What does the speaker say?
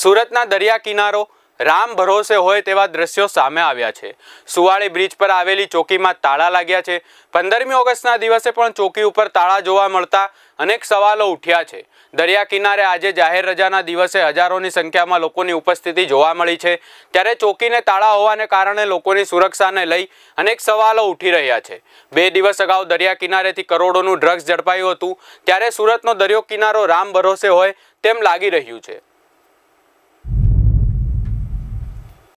સુરતના દરિયા કિનારો રામ ભરોસે હોય તેવા દ્રશ્યો સામે આવ્યા છે સુવાળી બ્રિજ પર આવેલી ચોકીમાં તાળા લાગ્યા છે પંદરમી ઓગસ્ટના દિવસે પણ ચોકી ઉપર તાળા જોવા મળતા અનેક સવાલો ઉઠ્યા છે દરિયા કિનારે આજે જાહેર રજાના દિવસે હજારોની સંખ્યામાં લોકોની ઉપસ્થિતિ જોવા મળી છે ત્યારે ચોકીને તાળા હોવાને કારણે લોકોની સુરક્ષાને લઈ અનેક સવાલો ઉઠી રહ્યા છે બે દિવસ અગાઉ દરિયા કિનારેથી કરોડોનું ડ્રગ્સ ઝડપાયું હતું ત્યારે સુરતનો દરિયો કિનારો રામ ભરોસે હોય તેમ લાગી રહ્યું છે